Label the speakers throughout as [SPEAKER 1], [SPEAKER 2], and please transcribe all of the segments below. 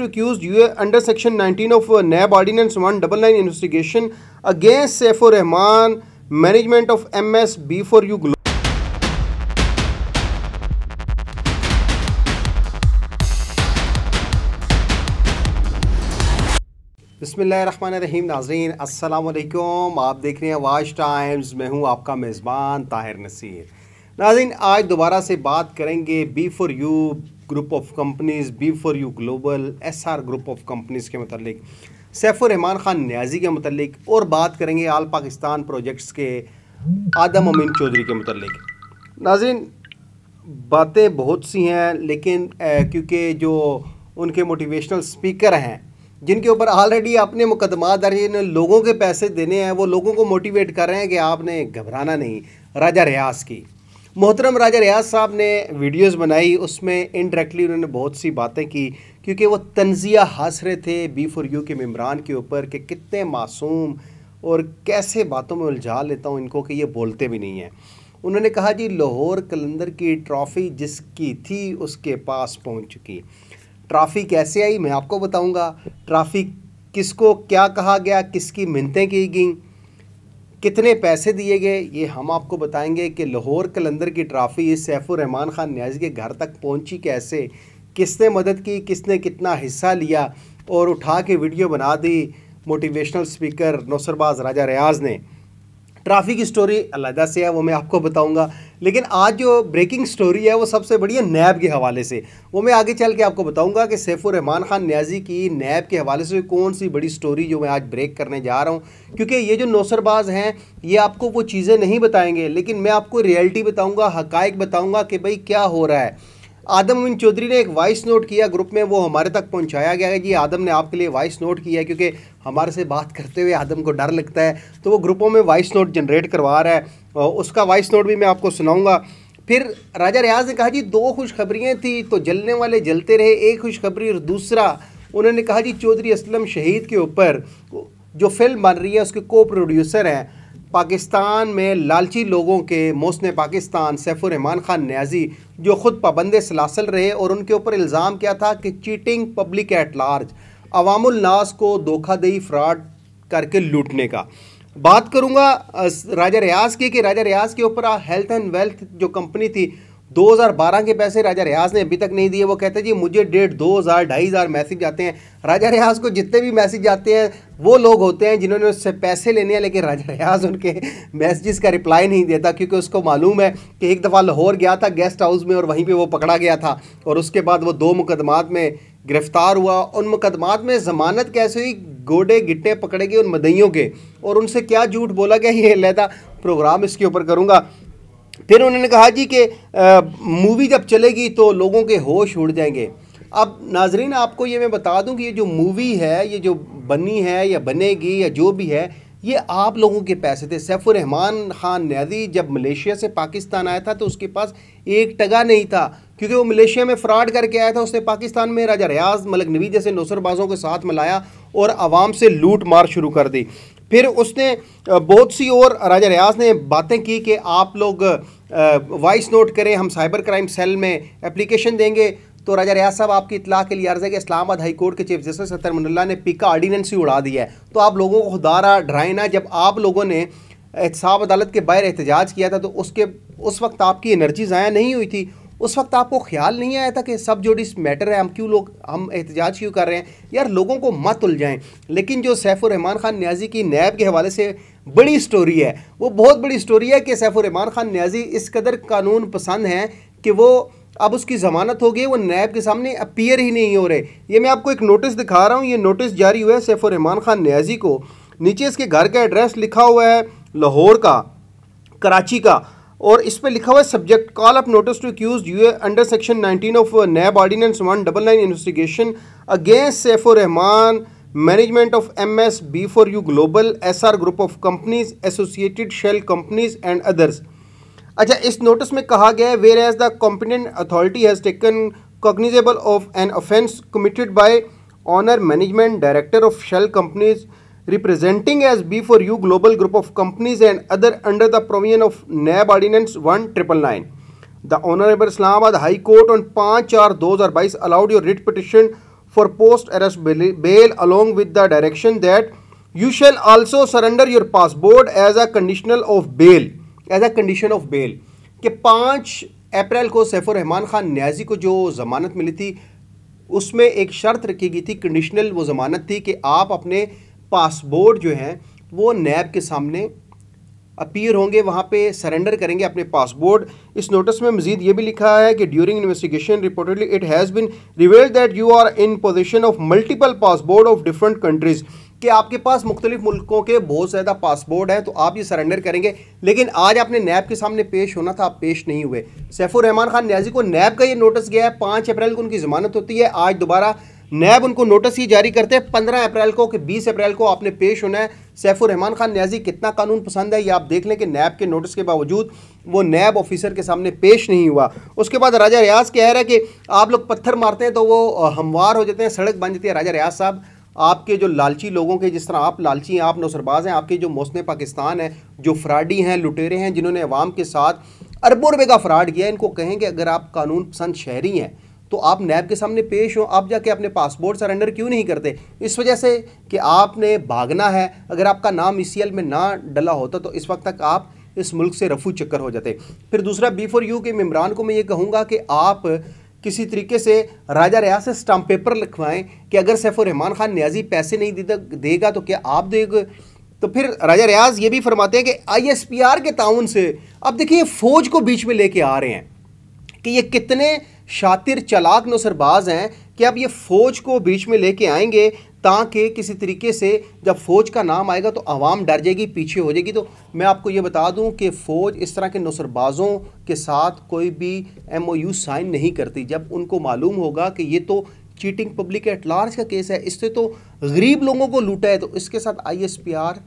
[SPEAKER 1] accused UA under section 19 of NAB Ordinance 199 investigation against Saifur Rahman management of MS B4U Global. बसमीम नाजरीन असलकुम आप देख रहे हैं वाच टाइम्स मैं हूं आपका मेज़बान ताहिर नसीर नाजरीन आज दोबारा से बात करेंगे B for U group of companies B for you global S R group of companies के मतलब रहमान ख़ान न्याजी के मतलब और बात करेंगे आल पाकिस्तान प्रोजेक्ट्स के आदम अमीन चौधरी के मतलब नाजिन बातें बहुत सी हैं लेकिन क्योंकि जो उनके मोटिवेशनल स्पीकर हैं जिनके ऊपर ऑलरेडी आपने मुकदमा दर्ज इन लोगों के पैसे देने हैं वो लोगों को मोटिवेट कर रहे हैं कि आपने घबराना नहीं राजा रियाज की मोहतरम राजा रियाज साहब ने वीडियोस बनाई उसमें इनडायरेक्टली उन्होंने बहुत सी बातें की क्योंकि वो तंजिया हंस रहे थे बी फॉर यू के ममरान के ऊपर कि कितने मासूम और कैसे बातों में उलझा लेता हूँ इनको कि ये बोलते भी नहीं हैं उन्होंने कहा जी लाहौर कलंदर की ट्रॉफ़ी जिसकी थी उसके पास पहुँच चुकी ट्रॉफ़ी कैसे आई मैं आपको बताऊँगा ट्रॉफ़ी किसको क्या कहा गया किसकी मिनतें की गई कितने पैसे दिए गए ये हम आपको बताएंगे कि लाहौर कलंदर की ट्रॉफ़ी सैफुररहमान ख़ान न्याजी के घर तक पहुंची कैसे किसने मदद की किसने कितना हिस्सा लिया और उठा के वीडियो बना दी मोटिवेशनल स्पीकर नौसरबाज राजा रियाज ने ट्रैफिक स्टोरी अलहदा से है वो मैं आपको बताऊंगा लेकिन आज जो ब्रेकिंग स्टोरी है वो सबसे बड़ी है नैब के हवाले से वो मैं आगे चल के आपको बताऊंगा कि सैफुररहमान ख़ान न्याजी की नैब के हवाले से कौन सी बड़ी स्टोरी जो मैं आज ब्रेक करने जा रहा हूँ क्योंकि ये जो नौसरबाज हैं ये आपको वो चीज़ें नहीं बताएंगे लेकिन मैं आपको रियलिटी बताऊँगा हक बताऊँगा कि भाई क्या हो रहा है आदम उन चौधरी ने एक वॉइस नोट किया ग्रुप में वो हमारे तक पहुंचाया गया है जी आदम ने आपके लिए वॉइस नोट किया है क्योंकि हमारे से बात करते हुए आदम को डर लगता है तो वो ग्रुपों में वॉइस नोट जनरेट करवा रहा है और उसका वॉइस नोट भी मैं आपको सुनाऊंगा फिर राजा रियाज ने कहा जी दो खुशखबरियाँ थी तो जलने वाले जलते रहे एक खुशखबरी और दूसरा उन्होंने कहा जी चौधरी असलम शहीद के ऊपर जो फिल्म बन रही है उसके को प्रोड्यूसर हैं पाकिस्तान में लालची लोगों के मोसन पाकिस्तान सैफुररहमान ख़ान न्याजी जो ख़ुद पाबंद सलासल रहे और उनके ऊपर इल्ज़ाम क्या था कि चीटिंग पब्लिक एट लार्ज अवामुलनास को धोखादही फ्रॉड करके लूटने का बात करूँगा राजा रियाज की कि राजा रियाज के ऊपर हेल्थ एंड वेल्थ जो कंपनी थी 2012 के पैसे राजा रियाज ने अभी तक नहीं दिए वो कहते जी मुझे डेढ़ दो हज़ार ढाई हज़ार मैसेज आते हैं राजा रियाज को जितने भी मैसेज आते हैं वो लोग होते हैं जिन्होंने उससे पैसे लेने हैं लेकिन राजा रियाज उनके मैसेजेस का रिप्लाई नहीं देता क्योंकि उसको मालूम है कि एक दफ़ा लाहौर गया था गेस्ट हाउस में और वहीं पर वो पकड़ा गया था और उसके बाद वो दो मुकदमात में गिरफ़्तार हुआ उन मुकदमात में ज़मानत कैसे हुई गोडे गिट्टे पकड़े गए उन मदइयों के और उनसे क्या झूठ बोला गया ये लहदा प्रोग्राम इसके ऊपर करूँगा फिर उन्होंने कहा जी कि मूवी जब चलेगी तो लोगों के होश उड़ जाएंगे अब नाजरीन आपको ये मैं बता दूं कि ये जो मूवी है ये जो बनी है या बनेगी या जो भी है ये आप लोगों के पैसे थे सैफुररहमान ख़ान नैदी जब मलेशिया से पाकिस्तान आया था तो उसके पास एक टगा नहीं था क्योंकि वो मलेशिया में फ़्रॉड करके आया था उसने पाकिस्तान में राजा रियाज मलक नवी जैसे नौसरबाजों के साथ मिलाया और आवाम से लूट मार शुरू कर दी फिर उसने बहुत सी और राजा रियाज ने बातें की कि आप लोग वॉइस नोट करें हम साइबर क्राइम सेल में एप्लीकेशन देंगे तो राजा रियाज साहब आपकी इतला के लिए अर्ज है कि इस्लामाबाद हाई कोर्ट के चीफ जस्टिस सत्तर मुल्ला ने पिका आर्डीनेंस ही उड़ा दिया है तो आप लोगों को खुदारा डराए ना जब आप लोगों ने एहतसाब अदालत के बाहर एहतजाज किया था तो उसके उस वक्त आपकी एनर्जी ज़ाया नहीं हुई थी उस वक्त आपको ख्याल नहीं आया था कि सब जुडिस मैटर है हम क्यों लोग हम एहतजाज क्यों कर रहे हैं यार लोगों को मत उलझाएं लेकिन जो सैफुररहमान ख़ान न्याजी की नैब के हवाले से बड़ी स्टोरी है वो बहुत बड़ी स्टोरी है कि सैफुररहमान ख़ान न्याजी इस कदर कानून पसंद हैं कि वो अब उसकी ज़मानत हो गई वो नैब के सामने अपीयर ही नहीं हो रहे ये मैं आपको एक नोटिस दिखा रहा हूँ ये नोटिस जारी हुआ है सैफुररहमान ख़ान न्याजी को नीचे इसके घर का एड्रेस लिखा हुआ है लाहौर का कराची का और इस पर लिखा हुआ है subject call up notice to accuse you under section nineteen of NAB ordinance one double nine investigation against Saif Rahman management of M S B for you global S R group of companies associated shell companies and others अच्छा इस नोटिस में कहा गया है whereas the competent authority has taken cognizable of an offence committed by honour management director of shell companies representing as B for U global group of companies and other under the provision of NAB Ordinance 1999. The Honorable Islamabad High Court on 5-4-2022 allowed your writ petition for post-arrest bail along with the direction that you shall also surrender your passport as a conditional of bail as a condition of bail कि 5 अप्रैल को सैफुर रहमान खान न्याजी को जो ज़मानत मिली थी उसमें एक शर्त रखी गई थी कंडीशनल वो ज़मानत थी कि आप अपने पासपोर्ट जो है वो नैब के सामने अपीयर होंगे वहाँ पे सरेंडर करेंगे अपने पासपोर्ट इस नोटिस में मजीद ये भी लिखा है कि during investigation reportedly it has been reveal that you are in position of multiple passport of different countries कि आपके पास मुख्तलिफ मुल्कों के बहुत ज़्यादा पासपोर्ट हैं तो आप ये सरेंडर करेंगे लेकिन आज आपने नैब के सामने पेश होना था आप पेश नहीं हुए सैफुर रहमान खान न्याजी को नैब का ये नोटिस गया है पाँच अप्रैल को उनकी ज़मानत होती है आज दोबारा नैब उनको नोटिस ही जारी करते हैं पंद्रह अप्रैल को कि बीस अप्रैल को आपने पेश होना है सैफुर रहमान खान न्याजी कितना कानून पसंद है ये आप देख लें कि नैब के नोटिस के बावजूद वो नैब ऑफिसर के सामने पेश नहीं हुआ उसके बाद राजा रियाज कह रहा है कि आप लोग पत्थर मारते हैं तो वो हमवार हो जाते हैं सड़क बन जाती है राजा रियाज साहब आपके जो लालची लोगों के जिस तरह आप लालची हैं आप नौसरबाज हैं आपके जो मौसम पाकिस्तान हैं जो फ्राडी हैं लुटेरे हैं जिन्होंने अवाम के साथ अरबों रुपये का फ्राड किया इनको कहें कि अगर आप कानून पसंद शहरी हैं तो आप नैब के सामने पेश हो आप जाके अपने पासपोर्ट सरेंडर क्यों नहीं करते इस वजह से कि आपने भागना है अगर आपका नाम ई e में ना डला होता तो इस वक्त तक आप इस मुल्क से रफू चक्कर हो जाते फिर दूसरा बी फॉर यू के इमरान को मैं ये कहूँगा कि आप किसी तरीके से राजा रियाज से स्टाम्प पेपर लिखवाएं कि अगर सैफुररहमान रहमान खान न्याजी पैसे नहीं देगा तो क्या आप देगा तो फिर राजा रियाज ये भी फरमाते हैं कि आईएसपीआर के ताउन से अब देखिए फौज को बीच में लेके आ रहे हैं कि ये कितने शातिर चलाक नसरबाज हैं कि अब ये फ़ौज को बीच में लेके आएंगे ताकि किसी तरीके से जब फ़ौज का नाम आएगा तो आवाम डर जाएगी पीछे हो जाएगी तो मैं आपको ये बता दूं कि फ़ौज इस तरह के नसरबाज़ों के साथ कोई भी एम ओ यू साइन नहीं करती जब उनको मालूम होगा कि ये तो चीटिंग पब्लिक एट लार्ज का केस है इससे तो गरीब लोगों को लूटा है तो इसके साथ आई एस पी आर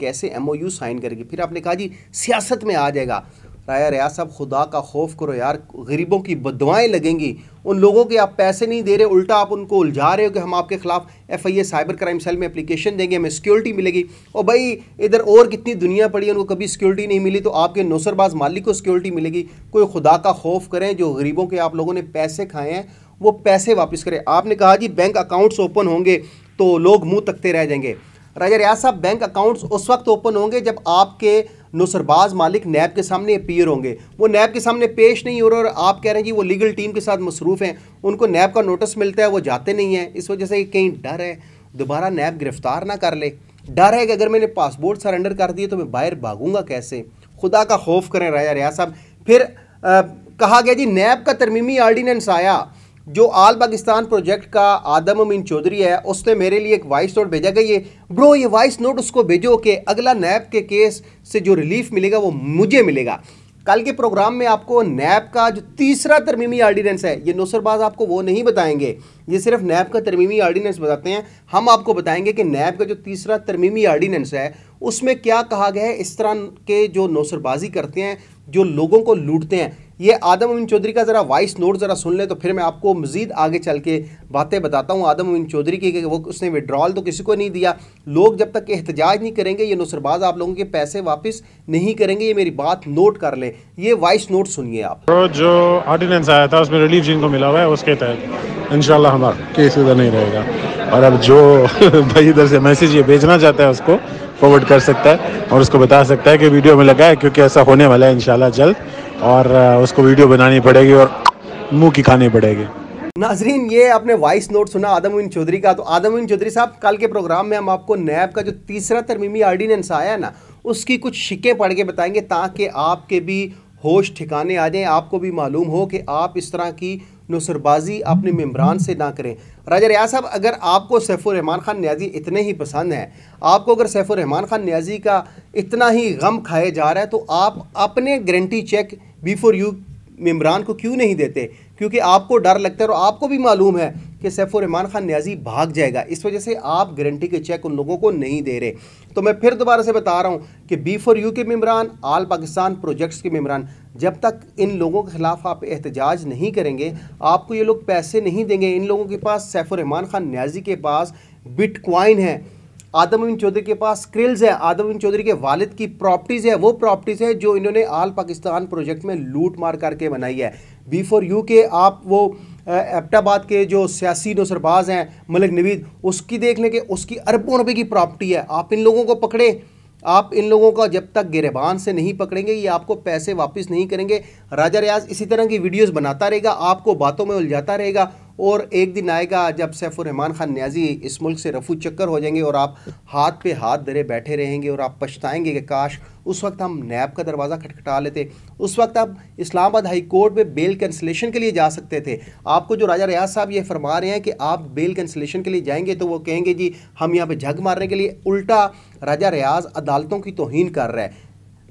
[SPEAKER 1] कैसे एम ओ यू साइन करेगी फिर आपने कहा जी सियासत में आ जाएगा राया रियाज साहब खुदा का खौफ करो यार गरीबों की बदवाएँ लगेंगी उन लोगों के आप पैसे नहीं दे रहे उल्टा आप उनको उलझा रहे हो कि हम आपके खिलाफ F I A cyber crime cell में एप्लीकेशन देंगे हमें सिक्योरिटी मिलेगी और भाई इधर और कितनी दुनिया पड़ी है उनको कभी सिक्योरिटी नहीं मिली तो आपके नौसरबाज मालिक को सिक्योरिटी मिलेगी कोई खुदा का खौफ करें जो गरीबों के आप लोगों ने पैसे खाए हैं वो पैसे वापस करें आपने कहा जी बैंक अकाउंट्स ओपन होंगे तो लोग मुँह तकते रह जाएंगे राजा रियाज साहब बैंक अकाउंट्स उस वक्त ओपन होंगे जब आपके नुसरबाज मालिक नैब के सामने अपीयर होंगे वो नैब के सामने पेश नहीं हो रहे और आप कह रहे हैं जी वो लीगल टीम के साथ मसरूफ़ हैं उनको नैब का नोटिस मिलता है वो जाते नहीं हैं इस वजह से कहीं डर है दोबारा नैब गिरफ़्तार ना कर ले डर है कि अगर मैंने पासपोर्ट सरेंडर कर दिए तो मैं बाहर भागूंगा कैसे खुदा का खौफ करें राजा रिया साहब फिर आ, कहा गया जी नैब का तरमीमी आर्डीनेंस आया जो आल पाकिस्तान प्रोजेक्ट का आदम अमीन चौधरी है उसने मेरे लिए एक वॉइस नोट भेजा गई ये ब्रो ये वॉइस नोट उसको भेजो कि अगला नैब के केस से जो रिलीफ मिलेगा वो मुझे मिलेगा कल के प्रोग्राम में आपको नैब का जो तीसरा तरमीमी आर्डीनेंस है ये नौसरबाज आपको वो नहीं बताएंगे ये सिर्फ नैब का तरमीमी आर्डीनेंस बताते हैं हम आपको बताएंगे कि नैब का जो तीसरा तरमीमी आर्डीनेंस है उसमें क्या कहा गया है इस तरह के जो नौसरबाजी करते हैं जो लोगों को लूटते हैं ये आदम अमीन चौधरी का ज़रा वॉइस नोट ज़रा सुन लें तो फिर मैं आपको मज़ीद आगे चल के बातें बताता हूँ आदम अमीन चौधरी की वो उसने विड्रॉल तो किसी को नहीं दिया लोग जब तक एहतजाज नहीं करेंगे ये नुसरबाज आप लोगों के पैसे वापस नहीं करेंगे ये मेरी बात नोट कर लें ये वॉइस नोट सुनिए आप जो ऑर्डिनेंस आया था उसमें रिलीफ जिनको मिला हुआ है उसके तहत इन हमारा केस उधर नहीं रहेगा और अब जो भाई इधर से मैसेज ये भेजना चाहता है उसको फॉरवर्ड कर सकता है और उसको बता सकता है कि वीडियो में लगा है क्योंकि ऐसा होने वाला है इनशाला जल्द और उसको वीडियो बनानी पड़ेगी और मुंह की खानी पड़ेगी नाजरीन ये आपने वॉइस नोट सुना आदमुद्दीन चौधरी का तो आदमुद्दीन चौधरी साहब कल के प्रोग्राम में हम आपको नैब का जो तीसरा तरमीमी आर्डीनेंस आया है ना उसकी कुछ शिक्के पढ़ के बताएंगे ताकि आपके भी होश ठिकाने आ जाएं आपको भी मालूम हो कि आप इस तरह की नुसरबाजी अपने मम्बरान से ना करें राजा रियाज साहब अगर आपको सैफुररहमान ख़ान न्याजी इतने ही पसंद हैं आपको अगर सैफुररहमान ख़ान न्याजी का इतना ही गम खाया जा रहा है तो आप अपने guarantee check before you Imran को क्यों नहीं देते क्योंकि आपको डर लगता है और आपको भी मालूम है कि सैफुररहमान खान न्याजी भाग जाएगा इस वजह से आप गारंटी के चेक उन लोगों को नहीं दे रहे तो मैं फिर दोबारा से बता रहा हूँ कि बी फोर यू के मम्बरान आल पाकिस्तान प्रोजेक्ट्स के मम्बरान जब तक इन लोगों के ख़िलाफ़ आप एहतजाज नहीं करेंगे आपको ये लोग पैसे नहीं देंगे इन लोगों के पास सैफुररहमान खान न्याजी के पास बिटकॉइन है आदम बिन चौधरी के पास क्रिल्स है आदम बिन चौधरी के वालिद की प्रॉपर्टीज़ है वो प्रॉपर्टीज़ है जो इन्होंने आल पाकिस्तान प्रोजेक्ट में लूट मार करके बनाई है बी फॉर यू के आप वो एबटाबाद के जो सियासी नौसरबाज हैं मलिक नवीद उसकी देख लें कि उसकी अरबों रुपये की प्रॉपर्टी है आप इन लोगों को पकड़ें आप इन लोगों का जब तक गिरबान से नहीं पकड़ेंगे ये आपको पैसे वापस नहीं करेंगे राजा रियाज इसी तरह की वीडियोस बनाता रहेगा आपको बातों में उलझाता रहेगा और एक दिन आएगा जब सैफुररहमान ख़ान न्याजी इस मुल्क से रफू चक्कर हो जाएंगे और आप हाथ पे हाथ धरे बैठे रहेंगे और आप पछताएंगे कि काश उस वक्त हम नैब का दरवाज़ा खटखटा लेते उस वक्त आप इस्लामाबाद हाई कोर्ट में बेल कैंसलेशन के लिए जा सकते थे आपको जो राजा रियाज साहब ये फरमा रहे हैं कि आप बेल कैंसलेशन के लिए जाएंगे तो वो कहेंगे जी हम यहाँ पे झग मारने के लिए उल्टा राजा रियाज अदालतों की तोहन कर रहा है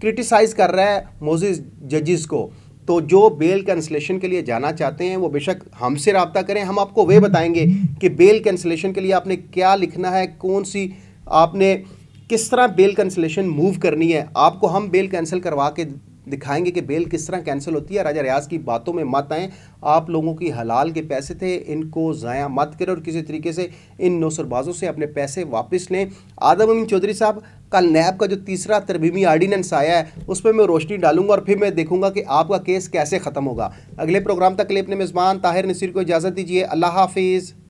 [SPEAKER 1] क्रिटिसाइज़ कर रहा है मोजिज़ जजिस को तो जो बेल कैंसलेशन के लिए जाना चाहते हैं वो बेशक हमसे रबता करें हम आपको वे बताएंगे कि बेल कैंसलेशन के लिए आपने क्या लिखना है कौन सी आपने किस तरह बेल कैंसलेशन मूव करनी है आपको हम बेल कैंसिल करवा के दिखाएंगे कि बेल किस तरह कैंसिल होती है राजा रियाज की बातों में मत आएँ आप लोगों की हलाल के पैसे थे इनको ज़ाया मत करें और किसी तरीके से इन नौसरबाजों से अपने पैसे वापस लें आदम अमीन चौधरी साहब कल नैब का जो तीसरा तरबीमी आर्डीनेंस आया है उस पर मैं रोशनी डालूंगा और फिर मैं देखूंगा कि आपका केस कैसे ख़त्म होगा अगले प्रोग्राम तक लिए अपने मेज़बान ताहिर नसीर को इजाज़त दीजिए अल्लाह हाफिज़